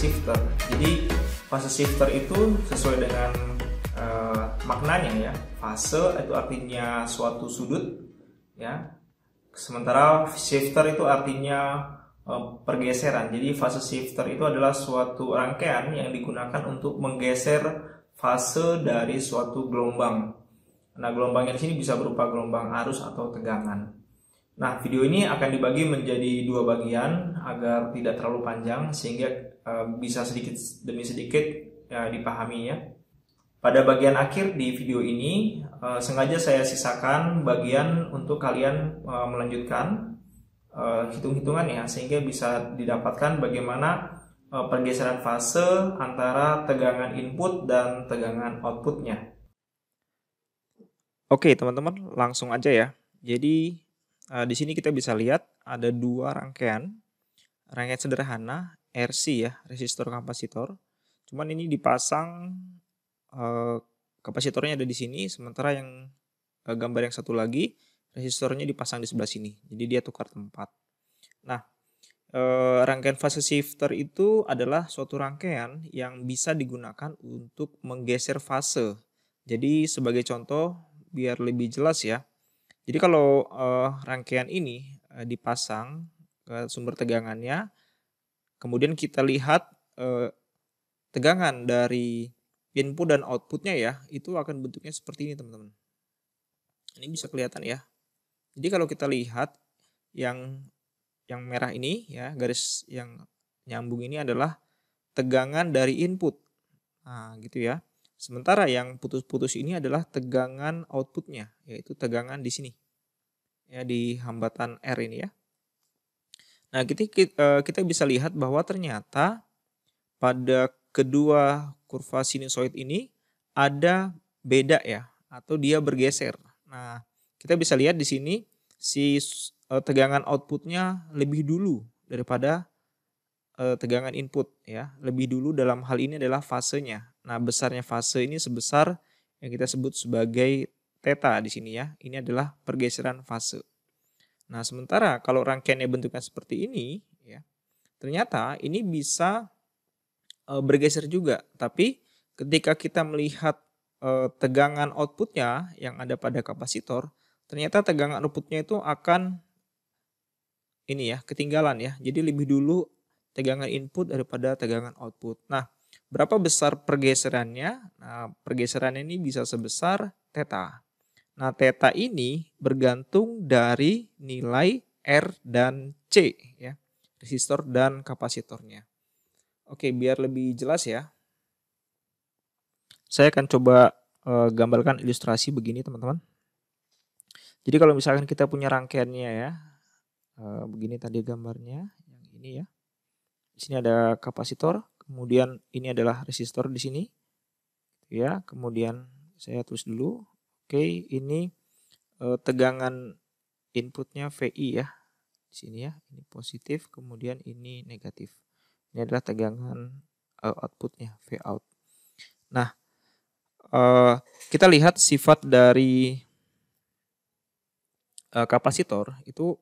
shifter. Jadi fase shifter itu sesuai dengan uh, maknanya ya. Fase itu artinya suatu sudut ya. Sementara shifter itu artinya eh, pergeseran. Jadi fase shifter itu adalah suatu rangkaian yang digunakan untuk menggeser fase dari suatu gelombang. Nah, gelombangnya di sini bisa berupa gelombang arus atau tegangan. Nah, video ini akan dibagi menjadi dua bagian agar tidak terlalu panjang sehingga uh, bisa sedikit demi sedikit eh, dipahami ya. Pada bagian akhir di video ini uh, sengaja saya sisakan bagian untuk kalian uh, melanjutkan uh, hitung-hitungan ya sehingga bisa didapatkan bagaimana uh, pergeseran fase antara tegangan input dan tegangan outputnya. Oke teman-teman langsung aja ya. Jadi Uh, di sini kita bisa lihat ada dua rangkaian. Rangkaian sederhana RC ya, resistor kapasitor. Cuman ini dipasang uh, kapasitornya ada di sini, sementara yang uh, gambar yang satu lagi resistornya dipasang di sebelah sini. Jadi dia tukar tempat. Nah, eh, rangkaian fase shifter itu adalah suatu rangkaian yang bisa digunakan untuk menggeser fase. Jadi sebagai contoh biar lebih jelas ya. Jadi kalau uh, rangkaian ini uh, dipasang ke sumber tegangannya, kemudian kita lihat uh, tegangan dari input dan outputnya ya, itu akan bentuknya seperti ini teman-teman. Ini bisa kelihatan ya. Jadi kalau kita lihat yang yang merah ini ya garis yang nyambung ini adalah tegangan dari input. Nah, gitu ya. Sementara yang putus-putus ini adalah tegangan outputnya, yaitu tegangan di sini, ya di hambatan R ini ya. Nah kita, eh, kita bisa lihat bahwa ternyata pada kedua kurva sinusoid ini ada beda ya, atau dia bergeser. Nah kita bisa lihat di sini si eh, tegangan outputnya lebih dulu daripada eh, tegangan input ya, lebih dulu dalam hal ini adalah fasenya Nah, besarnya fase ini sebesar yang kita sebut sebagai teta di sini ya. Ini adalah pergeseran fase. Nah, sementara kalau rangkaiannya bentuknya seperti ini ya. Ternyata ini bisa e, bergeser juga, tapi ketika kita melihat e, tegangan outputnya yang ada pada kapasitor, ternyata tegangan outputnya itu akan ini ya, ketinggalan ya. Jadi lebih dulu tegangan input daripada tegangan output. Nah, Berapa besar pergeserannya? Nah, pergeseran ini bisa sebesar teta. Nah, teta ini bergantung dari nilai R dan C, ya, resistor dan kapasitornya. Oke, biar lebih jelas ya. Saya akan coba e, gambarkan ilustrasi begini, teman-teman. Jadi kalau misalkan kita punya rangkaiannya ya, e, begini tadi gambarnya, yang ini ya. Di sini ada kapasitor, kemudian ini adalah resistor di sini ya kemudian saya tulis dulu oke ini e, tegangan inputnya VI ya di sini ya ini positif kemudian ini negatif ini adalah tegangan e, outputnya out nah e, kita lihat sifat dari e, kapasitor itu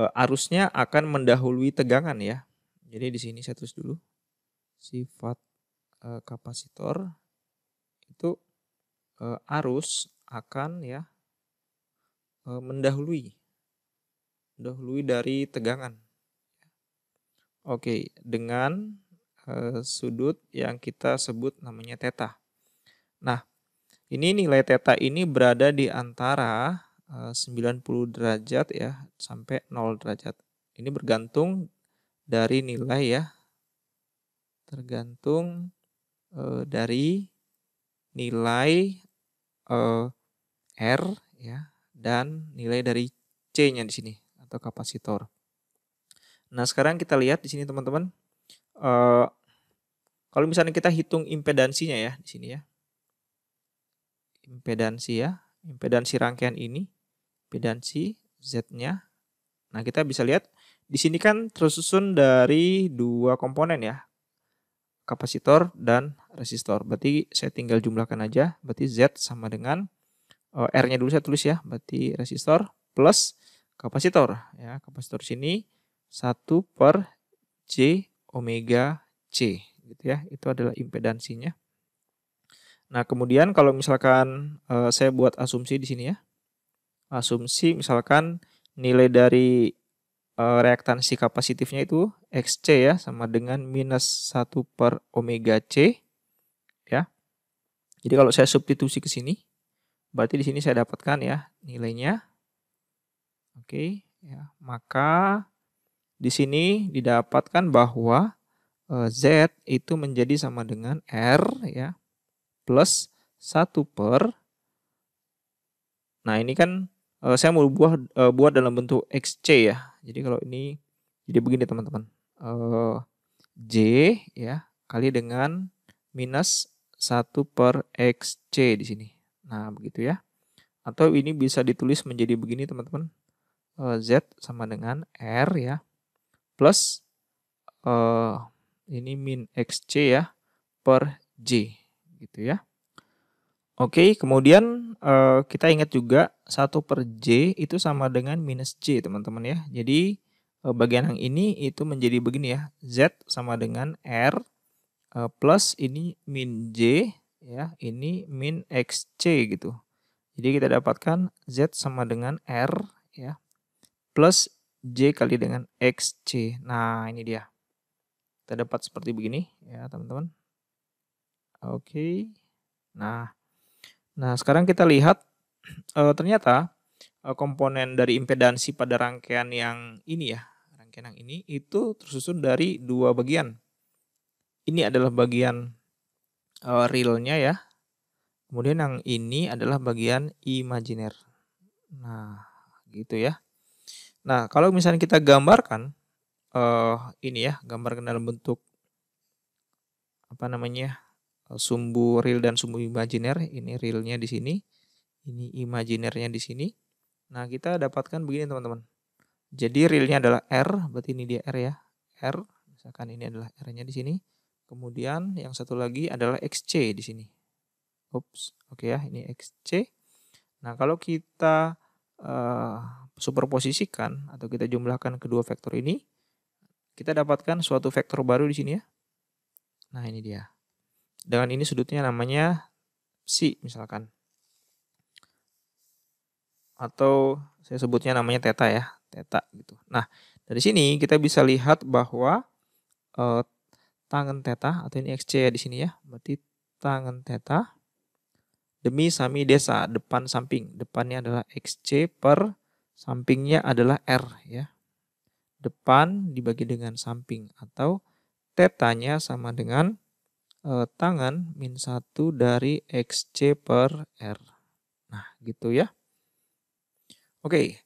e, arusnya akan mendahului tegangan ya jadi di sini saya tulis dulu sifat e, kapasitor itu e, arus akan ya e, mendahului mendahului dari tegangan. Oke, dengan sudut yang kita sebut namanya teta. Nah, ini nilai teta ini berada di antara 90 derajat ya sampai 0 derajat. Ini bergantung dari nilai ya tergantung e, dari nilai e, R ya dan nilai dari C-nya di sini atau kapasitor. Nah, sekarang kita lihat di sini teman-teman. E, kalau misalnya kita hitung impedansinya ya di sini ya. Impedansi ya, impedansi rangkaian ini, impedansi Z-nya. Nah, kita bisa lihat di sini kan tersusun dari dua komponen ya, kapasitor dan resistor. Berarti saya tinggal jumlahkan aja. Berarti Z sama dengan uh, R-nya dulu saya tulis ya. Berarti resistor plus kapasitor. Ya, kapasitor sini 1 per J omega C. Gitu ya. Itu adalah impedansinya. Nah, kemudian kalau misalkan uh, saya buat asumsi di sini ya. Asumsi misalkan nilai dari uh, reaktansi kapasitifnya itu XC ya sama dengan minus 1 per omega C ya. Jadi kalau saya substitusi ke sini berarti di sini saya dapatkan ya nilainya. Oke, ya. Maka di sini didapatkan bahwa eh, Z itu menjadi sama dengan R ya plus 1 per Nah, ini kan eh, saya mau buat eh, buat dalam bentuk XC ya. Jadi kalau ini jadi begini teman-teman eh, J ya kali dengan minus 1 per XC di sini. Nah begitu ya. Atau ini bisa ditulis menjadi begini teman-teman. Eh, Z sama dengan R ya. Plus eh, ini min XC ya per J gitu ya. Oke, kemudian uh, kita ingat juga 1 per J itu sama dengan minus J teman-teman ya. Jadi Eh, bagian yang ini itu menjadi begini ya. Z sama dengan R eh, plus ini min J ya, ini min XC gitu. Jadi kita dapatkan Z sama dengan R ya plus J kali dengan XC. Nah, ini dia. Kita dapat seperti begini ya, teman-teman. Oke. Nah, nah sekarang kita lihat eh, ternyata komponen dari impedansi pada rangkaian yang ini ya Kenang ini itu tersusun dari dua bagian. Ini adalah bagian uh, realnya ya. Kemudian yang ini adalah bagian imajiner. Nah, gitu ya. Nah, kalau misalnya kita gambarkan uh, ini ya, gambarkan dalam bentuk apa namanya? Eh, sumbu real dan sumbu imajiner. Ini realnya di sini, ini imajinernya di sini. Nah, kita dapatkan begini teman-teman. Jadi realnya adalah R, berarti ini dia R ya. R, misalkan ini adalah R-nya di sini. Kemudian yang satu lagi adalah XC di sini. Oops, oke okay ya, ini XC. Nah, kalau kita uh, superposisikan atau kita jumlahkan kedua vektor ini, kita dapatkan suatu vektor baru di sini ya. Nah, ini dia. Dengan ini sudutnya namanya C misalkan. Atau saya sebutnya namanya teta ya, teta gitu. Nah, dari sini kita bisa lihat bahwa e, tangan teta atau ini XC ya di sini ya. Berarti tangan teta demi sami desa depan samping. Depannya adalah XC per sampingnya adalah R ya. Depan dibagi dengan samping atau tetanya sama dengan e, tangan min 1 dari XC per R. Nah, gitu ya. Oke,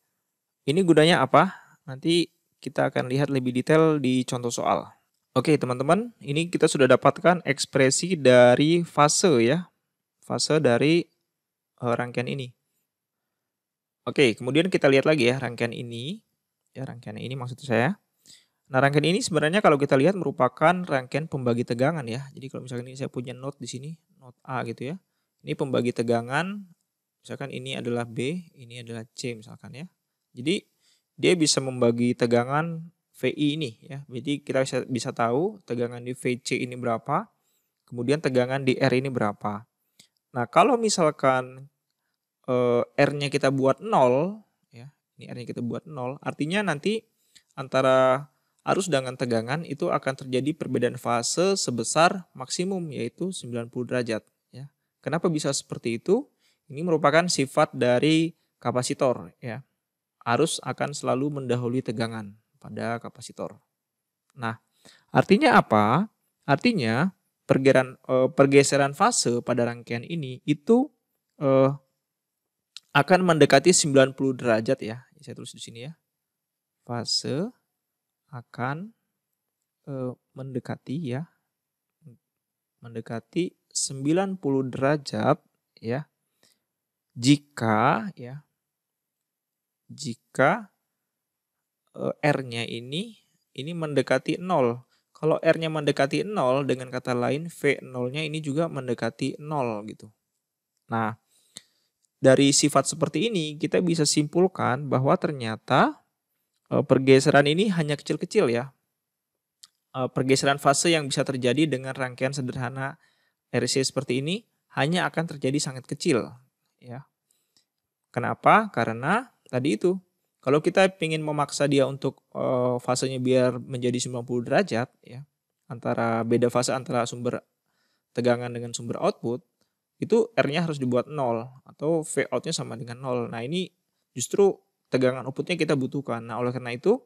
ini gunanya apa? Nanti kita akan lihat lebih detail di contoh soal. Oke teman-teman, ini kita sudah dapatkan ekspresi dari fase ya. Fase dari eh, rangkaian ini. Oke, kemudian kita lihat lagi ya rangkaian ini. Ya rangkaian ini maksud saya. Nah rangkaian ini sebenarnya kalau kita lihat merupakan rangkaian pembagi tegangan ya. Jadi kalau misalkan ini saya punya node di sini, node A gitu ya. Ini pembagi tegangan, misalkan ini adalah B, ini adalah C misalkan ya. Jadi dia bisa membagi tegangan VI ini ya. Jadi kita bisa, bisa tahu tegangan di VC ini berapa, kemudian tegangan di R ini berapa. Nah, kalau misalkan eh, R-nya kita buat 0 ya. Ini R-nya kita buat 0, artinya nanti antara arus dengan tegangan itu akan terjadi perbedaan fase sebesar maksimum yaitu 90 derajat ya. Kenapa bisa seperti itu? Ini merupakan sifat dari kapasitor ya arus akan selalu mendahului tegangan pada kapasitor. Nah, artinya apa? Artinya pergeran, eh, pergeseran fase pada rangkaian ini itu eh, akan mendekati 90 derajat ya. Saya tulis di sini ya. Fase akan eh, mendekati ya. Mendekati 90 derajat ya. Jika ya jika eh, R-nya ini ini mendekati 0. Kalau R-nya mendekati 0 dengan kata lain V0-nya ini juga mendekati 0 gitu. Nah, dari sifat seperti ini kita bisa simpulkan bahwa ternyata eh, pergeseran ini hanya kecil-kecil ya. Eh, pergeseran fase yang bisa terjadi dengan rangkaian sederhana RC seperti ini hanya akan terjadi sangat kecil ya. Kenapa? Karena tadi itu kalau kita ingin memaksa dia untuk uh, fasenya biar menjadi 90 derajat ya antara beda fase antara sumber tegangan dengan sumber output itu R-nya harus dibuat nol atau V out-nya sama dengan nol. Nah ini justru tegangan outputnya kita butuhkan. Nah oleh karena itu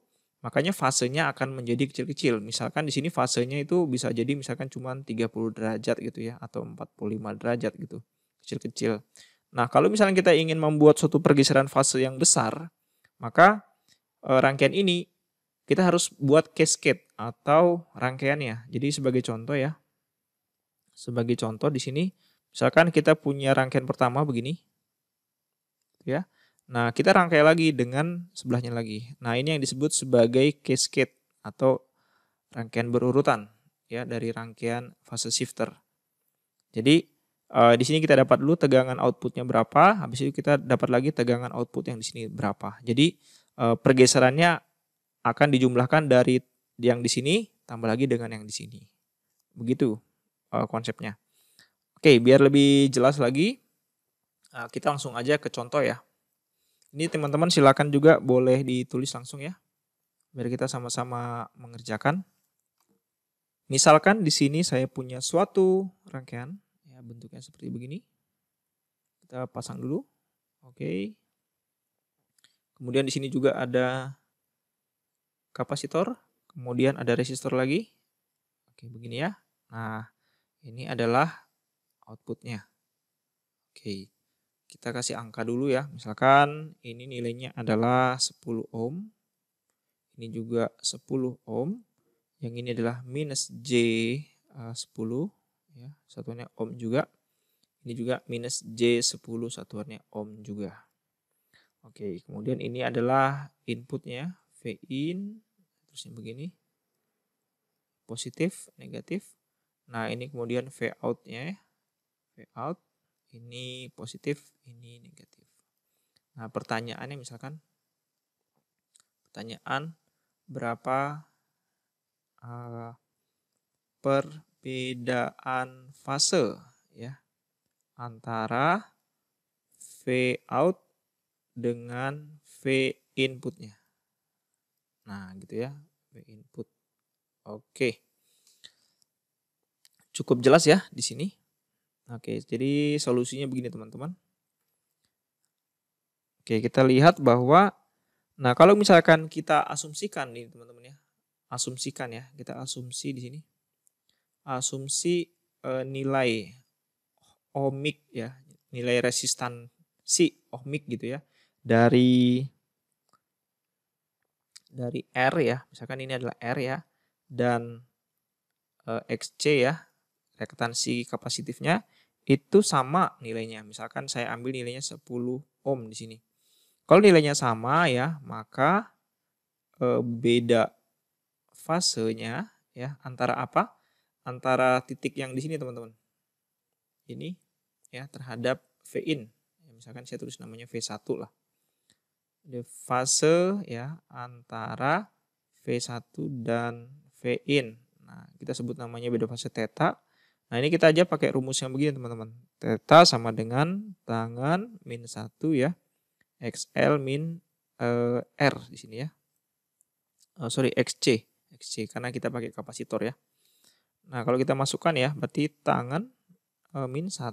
makanya fasenya akan menjadi kecil-kecil. Misalkan di sini fasenya itu bisa jadi misalkan cuma 30 derajat gitu ya atau 45 derajat gitu kecil-kecil. Nah, kalau misalnya kita ingin membuat suatu pergeseran fase yang besar, maka e, rangkaian ini kita harus buat cascade atau rangkaian ya Jadi sebagai contoh ya, sebagai contoh di sini, misalkan kita punya rangkaian pertama begini, gitu ya. Nah, kita rangkai lagi dengan sebelahnya lagi. Nah, ini yang disebut sebagai cascade atau rangkaian berurutan ya dari rangkaian fase shifter. Jadi Uh, di sini kita dapat dulu tegangan outputnya berapa, habis itu kita dapat lagi tegangan output yang di sini berapa. Jadi uh, pergeserannya akan dijumlahkan dari yang di sini tambah lagi dengan yang di sini. Begitu uh, konsepnya. Oke, biar lebih jelas lagi, uh, kita langsung aja ke contoh ya. Ini teman-teman silakan juga boleh ditulis langsung ya, biar kita sama-sama mengerjakan. Misalkan di sini saya punya suatu rangkaian bentuknya seperti begini. Kita pasang dulu. Oke. Kemudian di sini juga ada kapasitor, kemudian ada resistor lagi. Oke, begini ya. Nah, ini adalah outputnya. Oke, kita kasih angka dulu ya. Misalkan ini nilainya adalah 10 ohm. Ini juga 10 ohm. Yang ini adalah minus J10. Eh, ya satuannya ohm juga ini juga minus J10 satuannya ohm juga Oke kemudian ini adalah inputnya Vin terus begini positif negatif nah ini kemudian v outnya ya. v out ini positif ini negatif nah pertanyaannya misalkan pertanyaan berapa uh, per perbedaan fase ya antara V out dengan V inputnya. Nah, gitu ya, V input. Oke. Cukup jelas ya di sini. Oke, jadi solusinya begini teman-teman. Oke, kita lihat bahwa nah kalau misalkan kita asumsikan nih teman-teman ya. Asumsikan ya, kita asumsi di sini asumsi eh, nilai ohmic ya, nilai resistansi ohmic gitu ya dari dari R ya, misalkan ini adalah R ya dan e, XC ya, reaktansi kapasitifnya itu sama nilainya. Misalkan saya ambil nilainya 10 ohm di sini. Kalau nilainya sama ya, maka eh, beda fasenya ya antara apa? antara titik yang di sini teman-teman. Ini ya terhadap V in, ya, misalkan saya tulis namanya V1 lah. Di fase ya antara V1 dan V in. Nah, kita sebut namanya beda fase theta. Nah, ini kita aja pakai rumus yang begini teman-teman. Theta sama dengan tangan min 1 ya. XL min eh, R di sini ya. Oh, sorry, XC. XC karena kita pakai kapasitor ya. Nah, kalau kita masukkan ya, berarti tangan e, min 1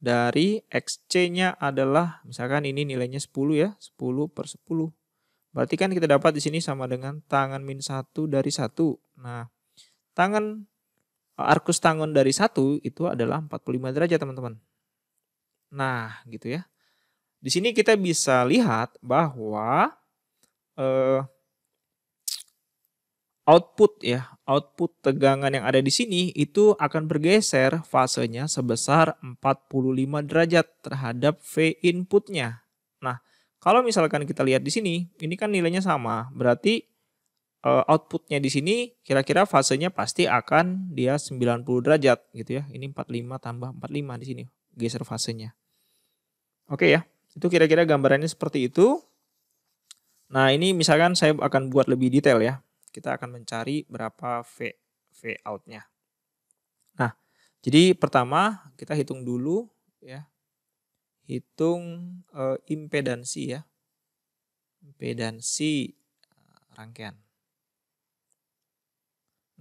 dari XC-nya adalah, misalkan ini nilainya 10 ya, 10 per 10. Berarti kan kita dapat di sini sama dengan tangan min 1 dari 1. Nah, tangan e, arkus tangan dari 1 itu adalah 45 derajat teman-teman. Nah, gitu ya. Di sini kita bisa lihat bahwa e, output ya, output tegangan yang ada di sini itu akan bergeser fasenya sebesar 45 derajat terhadap V inputnya. Nah, kalau misalkan kita lihat di sini, ini kan nilainya sama, berarti eh, outputnya di sini kira-kira fasenya pasti akan dia 90 derajat gitu ya. Ini 45 tambah 45 di sini geser fasenya. Oke ya, itu kira-kira gambarannya seperti itu. Nah ini misalkan saya akan buat lebih detail ya kita akan mencari berapa V, v out-nya. Nah, jadi pertama kita hitung dulu ya. Hitung e, impedansi ya. Impedansi eh, rangkaian.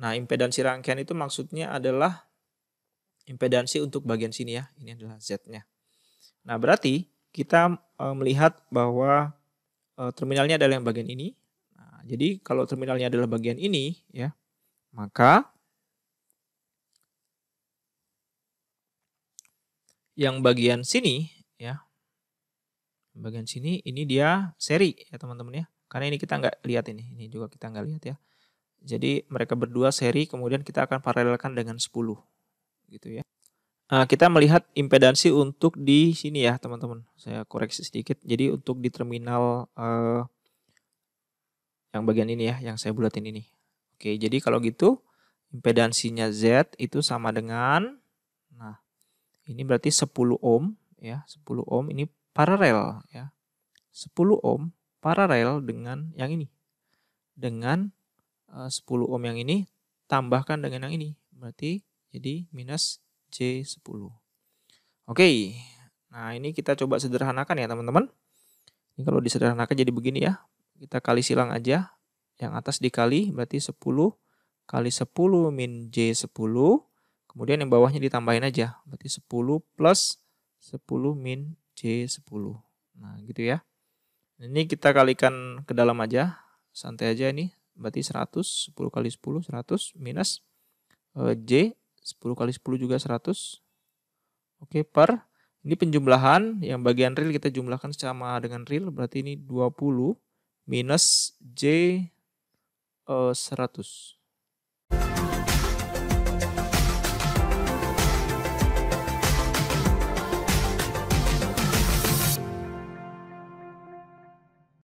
Nah, impedansi rangkaian itu maksudnya adalah impedansi untuk bagian sini ya. Ini adalah Z-nya. Nah, berarti kita e, melihat bahwa e, terminalnya adalah yang bagian ini jadi kalau terminalnya adalah bagian ini ya, maka yang bagian sini ya. Bagian sini ini dia seri ya teman-teman ya. Karena ini kita nggak lihat ini, ini juga kita nggak lihat ya. Jadi mereka berdua seri kemudian kita akan paralelkan dengan 10 gitu ya. Nah, kita melihat impedansi untuk di sini ya teman-teman. Saya koreksi sedikit. Jadi untuk di terminal eh, yang bagian ini ya, yang saya bulatin ini. Oke, jadi kalau gitu impedansinya Z itu sama dengan nah, ini berarti 10 ohm ya, 10 ohm ini paralel ya. 10 ohm paralel dengan yang ini. Dengan eh, uh, 10 ohm yang ini tambahkan dengan yang ini. Berarti jadi minus J10. Oke. Nah, ini kita coba sederhanakan ya, teman-teman. Ini kalau disederhanakan jadi begini ya kita kali silang aja. Yang atas dikali berarti 10 kali 10 min J10. Kemudian yang bawahnya ditambahin aja. Berarti 10 plus 10 min J10. Nah gitu ya. Ini kita kalikan ke dalam aja. Santai aja ini. Berarti 100. 10 kali 10 100 minus eh, J. 10 kali 10 juga 100. Oke per. Ini penjumlahan. Yang bagian real kita jumlahkan sama dengan real. Berarti ini 20 minus J uh, eh, 100.